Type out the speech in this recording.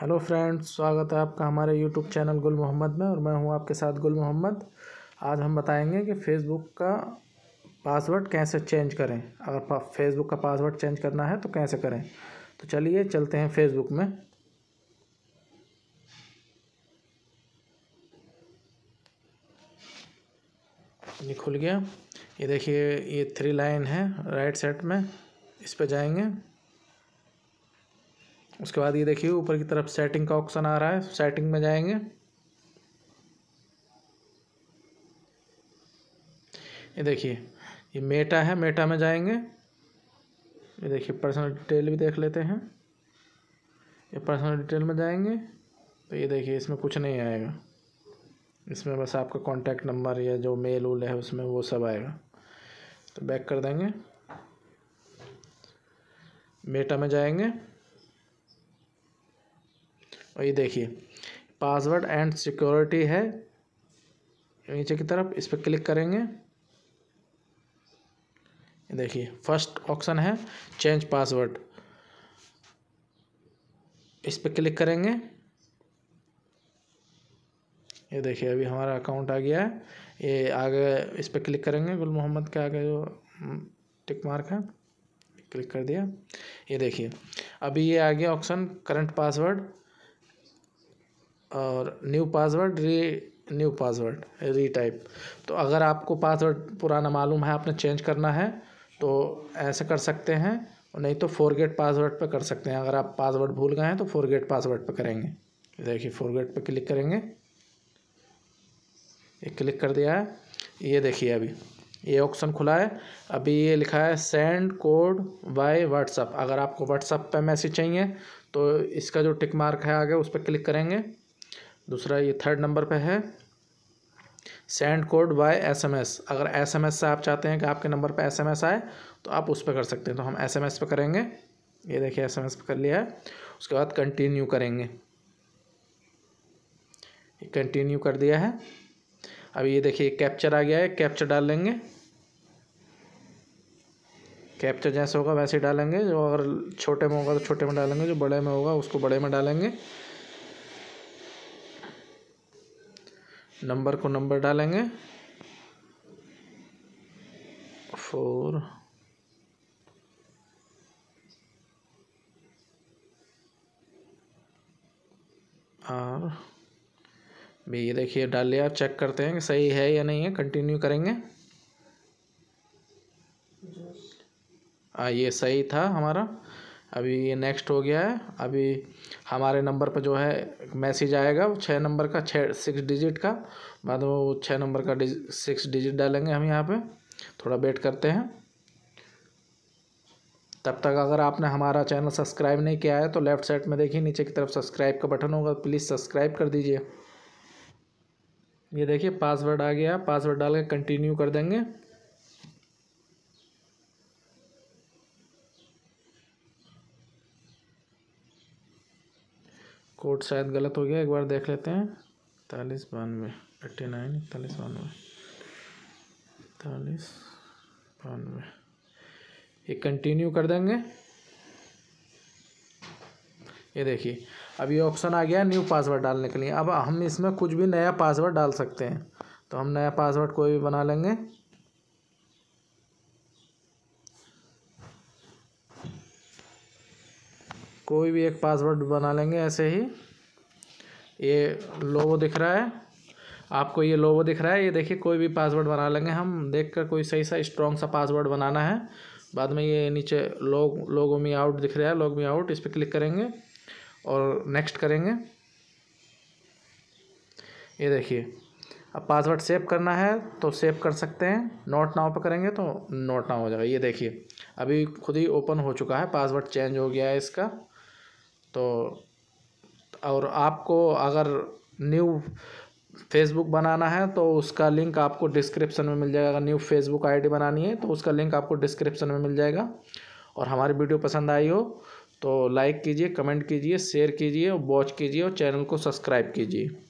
hello friends स्वागत है आपका हमारे यूट्यूब चैनल गुल मोहम्मद में और मैं हूं आपके साथ गुल मोहम्मद आज हम बताएंगे कि फेसबुक का पासवर्ड कैसे चेंज करें अगर फेसबुक का पासवर्ड चेंज करना है तो कैसे करें तो चलिए चलते हैं फेसबुक में ये खुल गया ये देखिए ये थ्री लाइन है राइट साइड में इस पर जाएंगे उसके बाद ये देखिए ऊपर की तरफ सेटिंग का ऑप्शन आ रहा है सेटिंग में जाएंगे ये देखिए ये मेटा है मेटा में जाएंगे ये देखिए पर्सनल डिटेल भी देख लेते हैं ये पर्सनल डिटेल में जाएंगे तो ये देखिए इसमें कुछ नहीं आएगा इसमें बस आपका कॉन्टैक्ट नंबर या जो मेल उल है उसमें वो सब आएगा तो बैक कर देंगे मेटा में जाएंगे और ये देखिए पासवर्ड एंड सिक्योरिटी है नीचे की तरफ इस पर क्लिक करेंगे देखिए फर्स्ट ऑप्शन है चेंज पासवर्ड इस पर क्लिक करेंगे ये देखिए अभी हमारा अकाउंट आ गया है ये आगे इस पर क्लिक करेंगे गुल मोहम्मद के आगे जो टिक हम्म, मार्क है क्लिक कर दिया ये देखिए अभी ये आ गया ऑप्शन करंट पासवर्ड और new password re new password retype तो अगर आपको पासवर्ड पुराना मालूम है आपने चेंज करना है तो ऐसे कर सकते हैं नहीं तो फोरगेट पासवर्ड पर कर सकते हैं अगर आप पासवर्ड भूल गए हैं तो फोरगेट पासवर्ड पर करेंगे देखिए फोरगेट पर क्लिक करेंगे ये क्लिक कर दिया है ये देखिए अभी ये ऑप्शन खुला है अभी ये लिखा है सेंड कोड बाय व्हाट्सअप अगर आपको व्हाट्सअप पे मैसेज चाहिए तो इसका जो टिक मार्क है आगे उस पर क्लिक करेंगे दूसरा ये थर्ड नंबर पे है सेंड कोड बाय एसएमएस अगर एसएमएस से आप चाहते हैं कि आपके नंबर पे एसएमएस आए तो आप उस पर कर सकते हैं तो हम एसएमएस पे करेंगे ये देखिए एसएमएस पे कर लिया है उसके बाद कंटिन्यू करेंगे कंटिन्यू कर दिया है अब ये देखिए कैप्चर आ गया है कैप्चर डाल लेंगे कैप्चर जैसे होगा वैसे ही डालेंगे जो अगर छोटे में होगा तो छोटे में डालेंगे जो बड़े में होगा उसको बड़े में डालेंगे नंबर को नंबर डालेंगे फोर आर भी ये देखिए डाल लिया आप चेक करते हैं कि सही है या नहीं है कंटिन्यू करेंगे आ, ये सही था हमारा अभी ये नेक्स्ट हो गया है अभी हमारे नंबर पर जो है मैसेज आएगा वो छः नंबर का छः सिक्स डिजिट का बाद में वो छः नंबर का डिज सिक्स डिजिट डालेंगे हम यहाँ पे थोड़ा वेट करते हैं तब तक अगर आपने हमारा चैनल सब्सक्राइब नहीं किया है तो लेफ़्ट साइड में देखिए नीचे की तरफ सब्सक्राइब का बटन होगा प्लीज़ सब्सक्राइब कर दीजिए ये देखिए पासवर्ड आ गया पासवर्ड डाल के कंटिन्यू कर देंगे कोड शायद गलत हो गया एक बार देख लेते हैं इकतालीस बानवे एट्टी नाइन इकतालीस बानवे इकतालीस बानवे ये कंटिन्यू कर देंगे ये देखिए अब ये ऑप्शन आ गया न्यू पासवर्ड डालने के लिए अब हम इसमें कुछ भी नया पासवर्ड डाल सकते हैं तो हम नया पासवर्ड कोई भी बना लेंगे कोई भी एक पासवर्ड बना लेंगे ऐसे ही ये लोवो दिख रहा है आपको ये लोवो दिख रहा है ये देखिए कोई भी पासवर्ड बना लेंगे हम देख कर कोई सही सा स्ट्रॉन्ग सा पासवर्ड बनाना है बाद में ये नीचे लोग लोगो मी आउट दिख रहा है लोग मी आउट इस पर क्लिक करेंगे और नेक्स्ट करेंगे ये देखिए अब पासवर्ड सेव करना है तो सेव कर सकते हैं नोट नाव पर करेंगे तो नोट नाव हो जाएगा ये देखिए अभी खुद ही ओपन हो चुका है पासवर्ड चेंज हो गया है इसका तो और आपको अगर न्यू फेसबुक बनाना है तो उसका लिंक आपको डिस्क्रिप्शन में मिल जाएगा अगर न्यू फेसबुक आईडी बनानी है तो उसका लिंक आपको डिस्क्रिप्शन में मिल जाएगा और हमारी वीडियो पसंद आई हो तो लाइक कीजिए कमेंट कीजिए शेयर कीजिए वॉच कीजिए और चैनल को सब्सक्राइब कीजिए